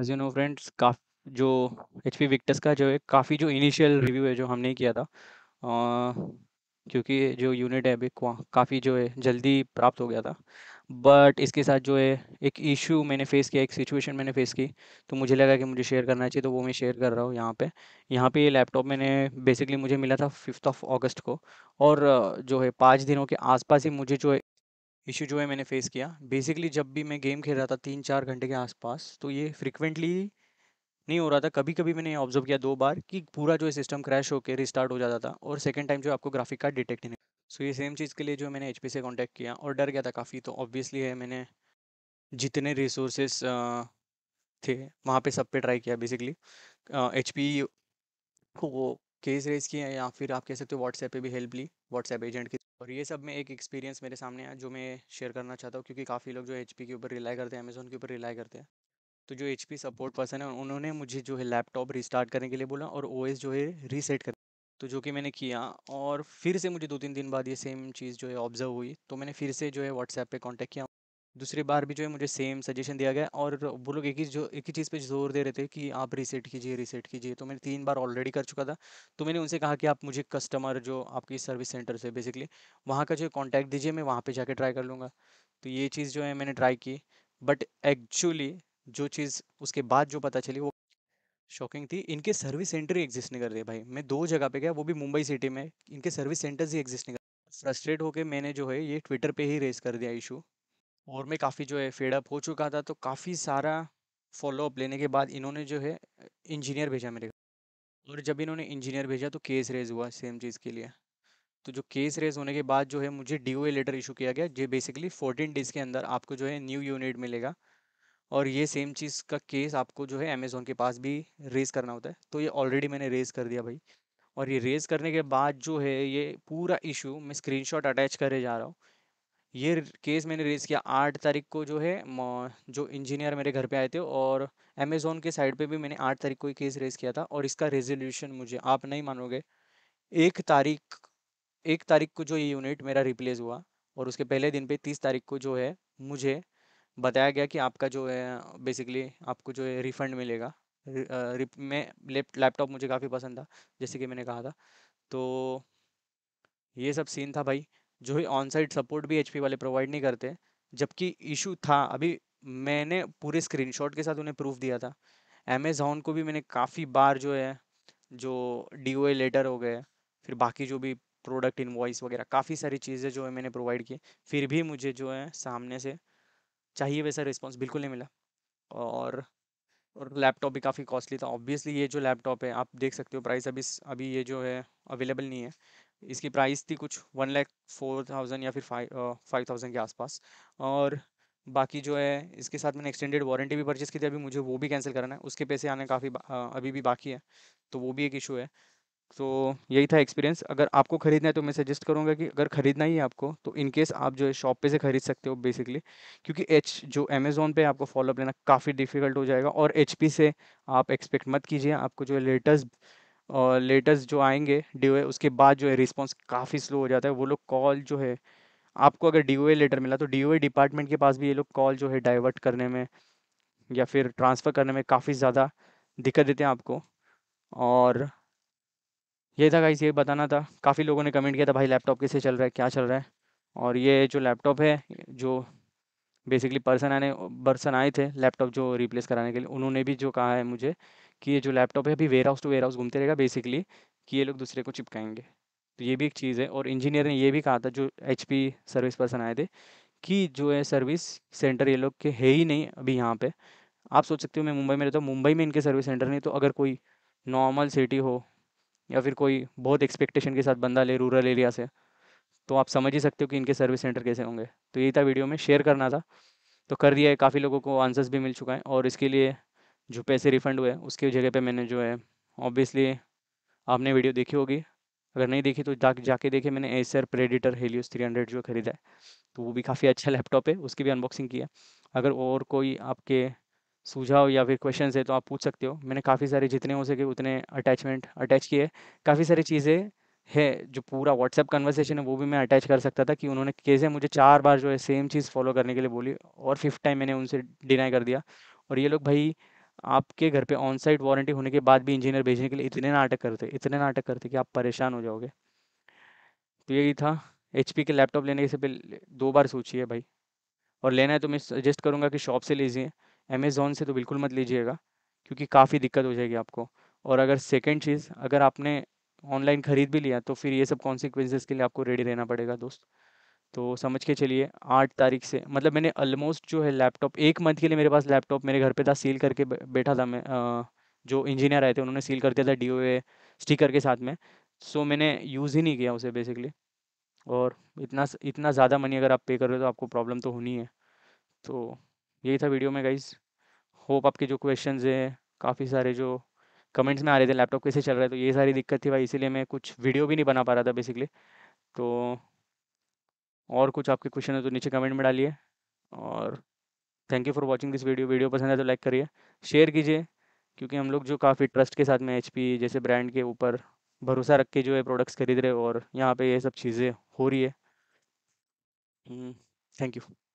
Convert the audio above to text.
as you know friends काफ जो H P Victus का जो है काफ़ी जो इनिशियल रिव्यू है जो हमने किया था आ, क्योंकि जो यूनिट है अभी काफ़ी जो है जल्दी प्राप्त हो गया था बट इसके साथ जो है एक इशू मैंने फेस किया एक सिचुएशन मैंने फेस की तो मुझे लगा कि मुझे शेयर करना चाहिए तो वो मैं शेयर कर रहा हूँ यहाँ पे यहाँ पे ये लैपटॉप मैंने बेसिकली मुझे मिला था फिफ्थ ऑफ अगस्त को और जो है पाँच दिनों के आसपास ही मुझे जो है इशू जो है मैंने फेस किया बेसिकली जब भी मैं गेम खेल रहा था तीन चार घंटे के आसपास तो ये फ्रिक्वेंटली नहीं हो रहा था कभी कभी मैंने ऑब्जर्व किया दो बार कि पूरा जो है सिस्टम क्रैश होकर रिस्टार्ट हो जाता था और सेकंड टाइम जो आपको ग्राफिक कार्ड डिटेक्ट नहीं सो ये सेम चीज़ के लिए जो मैंने एच से कॉन्टैक्ट किया और डर गया था काफ़ी तो ऑब्वियसली है मैंने जितने रिसोर्सेस थे वहाँ पे सब पे ट्राई किया बेसिकली एच पी को केस रेस किया या फिर आप कह सकते हो व्हाट्सएप पे भी हेल्प ली व्हाट्सएप एजेंट की और ये सब में एक एक्सपीरियंस मेरे सामने आया जो मैं शेयर करना चाहता हूँ क्योंकि काफ़ी लोग जो एच के ऊपर रिलाई करते हैं अमेज़ोन के ऊपर रिलाई करते हैं तो जो एच सपोर्ट पर्सन है उन्होंने मुझे जो है लैपटॉप रिस्टार्ट करने के लिए बोला और ओ जो है रीसेट कर तो जो कि मैंने किया और फिर से मुझे दो तीन दिन बाद ये सेम चीज़ जो है ऑब्जर्व हुई तो मैंने फिर से जो है व्हाट्सएप पे कांटेक्ट किया दूसरी बार भी जो है मुझे सेम सजेशन दिया गया और वो लोग एक ही जो एक ही चीज़ पे जोर दे रहे थे कि आप रीसेट कीजिए रीसेट कीजिए तो मैंने तीन बार ऑलरेडी कर चुका था तो मैंने उनसे कहा कि आप मुझे कस्टमर जो आपकी सर्विस सेंटर से बेसिकली वहाँ का जो कॉन्टैक्ट दीजिए मैं वहाँ पर जाके ट्राई कर लूँगा तो ये चीज़ जो है मैंने ट्राई की बट एक्चुअली जो चीज़ उसके बाद जो पता चली वो शॉकिंग थी इनके सर्विस सेंटर ही एग्जिस्ट नहीं कर रहे भाई मैं दो जगह पे गया वो भी मुंबई सिटी में इनके सर्विस सेंटर्स ही एग्जिस्ट नहीं कर फ्रस्ट्रेट होकर मैंने जो है ये ट्विटर पे ही रेस कर दिया इशू और मैं काफ़ी जो है फेडअप हो चुका था तो काफ़ी सारा फॉलोअप लेने के बाद इन्होंने जो है इंजीनियर भेजा मेरे और जब इन्होंने इंजीनियर भेजा तो केस रेज हुआ सेम चीज़ के लिए तो जो केस रेज होने के बाद जो है मुझे डी लेटर इशू किया गया जो बेसिकली फोर्टीन डेज़ के अंदर आपको जो है न्यू यूनिट मिलेगा और ये सेम चीज़ का केस आपको जो है अमेज़ोन के पास भी रेज़ करना होता है तो ये ऑलरेडी मैंने रेज़ कर दिया भाई और ये रेज़ करने के बाद जो है ये पूरा इशू मैं स्क्रीनशॉट अटैच करे जा रहा हूँ ये केस मैंने रेज़ किया आठ तारीख को जो है जो इंजीनियर मेरे घर पे आए थे और अमेज़ोन के साइड पे भी मैंने आठ तारीख को ही केस रेज़ किया था और इसका रेजोल्यूशन मुझे आप नहीं मानोगे एक तारीख एक तारीख को जो ये यूनिट मेरा रिप्लेस हुआ और उसके पहले दिन पे तीस तारीख को जो है मुझे बताया गया कि आपका जो है बेसिकली आपको जो है रिफ़ंड मिलेगा मैं लैपटॉप मुझे काफ़ी पसंद था जैसे कि मैंने कहा था तो ये सब सीन था भाई जो है ऑन साइड सपोर्ट भी एच वाले प्रोवाइड नहीं करते जबकि इशू था अभी मैंने पूरे स्क्रीन के साथ उन्हें प्रूफ दिया था अमेज़ोन को भी मैंने काफ़ी बार जो है जो डी ओ लेटर हो गए फिर बाकी जो भी प्रोडक्ट इन्वॉइस वगैरह काफ़ी सारी चीज़ें जो है मैंने प्रोवाइड की फिर भी मुझे जो है सामने से चाहिए वैसा रिस्पॉन्स बिल्कुल नहीं मिला और और लैपटॉप भी काफ़ी कॉस्टली था ऑब्वियसली ये जो लैपटॉप है आप देख सकते हो प्राइस अभी अभी ये जो है अवेलेबल नहीं है इसकी प्राइस थी कुछ वन लैख फोर थाउजेंड या फिर फाइव फाइव थाउजेंड के आसपास और बाकी जो है इसके साथ मैंने एक्सटेंडेड वारंटी भी परचेज़ की थी अभी मुझे वो भी कैंसिल कराना है उसके पैसे आने काफ़ी अभी भी बाकी है तो वो भी एक इशू है तो यही था एक्सपीरियंस अगर आपको ख़रीदना है तो मैं सजेस्ट करूँगा कि अगर ख़रीदना ही है आपको तो इन केस आप जो है शॉप पे से ख़रीद सकते हो बेसिकली क्योंकि एच जो अमेज़ोन पे आपको फॉलोअप लेना काफ़ी डिफिकल्ट हो जाएगा और एच से आप एक्सपेक्ट मत कीजिए आपको जो है लेटेस्ट और लेटेस्ट जो आएंगे डी उसके बाद जो है रिस्पॉन्स काफ़ी स्लो हो जाता है वो लोग कॉल जो है आपको अगर डी लेटर मिला तो डी डिपार्टमेंट के पास भी ये लोग कॉल जो है डाइवर्ट करने में या फिर ट्रांसफ़र करने में काफ़ी ज़्यादा दिक्कत देते हैं आपको और ये था गाइस ये बताना था काफ़ी लोगों ने कमेंट किया था भाई लैपटॉप कैसे चल रहा है क्या चल रहा है और ये जो लैपटॉप है जो बेसिकली पर्सन आने पर्सन आए थे लैपटॉप जो रिप्लेस कराने के लिए उन्होंने भी जो कहा है मुझे कि ये जो लैपटॉप है अभी warehouse to warehouse घूमते रहेगा बेसिकली कि ये लोग दूसरे को चिपकाएंगे तो ये भी एक चीज़ है और इंजीनियर ने ये भी कहा था जो एच सर्विस पर्सन आए थे कि जो है सर्विस सेंटर ये लोग के है ही नहीं अभी यहाँ पर आप सोच सकते हो मैं मुंबई में रहता हूँ मुंबई में इनके सर्विस सेंटर नहीं तो अगर कोई नॉर्मल सिटी हो या फिर कोई बहुत एक्सपेक्टेशन के साथ बंदा ले रूरल एरिया से तो आप समझ ही सकते हो कि इनके सर्विस सेंटर कैसे होंगे तो यही था वीडियो में शेयर करना था तो कर दिया है काफ़ी लोगों को आंसर्स भी मिल चुका है और इसके लिए जो पैसे रिफ़ंड हुए उसकी जगह पे मैंने जो है ऑब्वियसली आपने वीडियो देखी होगी अगर नहीं देखी तो जा जाके देखे मैंने एसर प्रेडिटर हेलियस 300 जो खरीदा है तो वो भी काफ़ी अच्छा लैपटॉप है उसकी भी अनबॉक्सिंग की है अगर और कोई आपके सुझाव या फिर क्वेश्चन है तो आप पूछ सकते हो मैंने काफ़ी सारे जितने हो सके उतने अटैचमेंट अटैच किए काफ़ी सारी चीज़ें है जो पूरा व्हाट्सएप कन्वर्सेशन है वो भी मैं अटैच कर सकता था कि उन्होंने कैसे मुझे चार बार जो है सेम चीज़ फॉलो करने के लिए बोली और फिफ्थ टाइम मैंने उनसे डिनाई कर दिया और ये लोग भाई आपके घर पे ऑन साइट वारंटी होने के बाद भी इंजीनियर भेजने के लिए इतने नाटक करते इतने नाटक करते कि आप परेशान हो जाओगे तो यही था एच के लैपटॉप लेने से पहले दो बार सोचिए भाई और लेना है तो मैं सजेस्ट करूँगा कि शॉप से लीजिए अमेज़ोन से तो बिल्कुल मत लीजिएगा क्योंकि काफ़ी दिक्कत हो जाएगी आपको और अगर सेकेंड चीज़ अगर आपने ऑनलाइन ख़रीद भी लिया तो फिर ये सब कॉन्सिक्वेंसेस के लिए आपको रेडी रहना पड़ेगा दोस्त तो समझ के चलिए आठ तारीख से मतलब मैंने ऑलमोस्ट जो है लैपटॉप एक मंथ के लिए मेरे पास लैपटॉप मेरे घर पे था सील करके बैठा था मैं आ, जो इंजीनियर आए थे उन्होंने सील कर दिया था डी ओ स्टिकर के साथ में सो मैंने यूज़ ही नहीं किया उसे बेसिकली और इतना इतना ज़्यादा मनी अगर आप पे कर रहे हो तो आपको प्रॉब्लम तो होनी है तो यही था वीडियो में गाइज होप आपके जो क्वेश्चन है काफ़ी सारे जो कमेंट्स में आ रहे थे लैपटॉप कैसे चल रहा है तो ये सारी दिक्कत थी भाई इसीलिए मैं कुछ वीडियो भी नहीं बना पा रहा था बेसिकली तो और कुछ आपके क्वेश्चन है तो नीचे कमेंट में डालिए और thank you for watching this video video पसंद है तो लाइक करिए शेयर कीजिए क्योंकि हम लोग जो काफ़ी ट्रस्ट के साथ में एच जैसे ब्रांड के ऊपर भरोसा रख के जो है प्रोडक्ट्स खरीद रहे और यहाँ पे ये सब चीज़ें हो रही है थैंक यू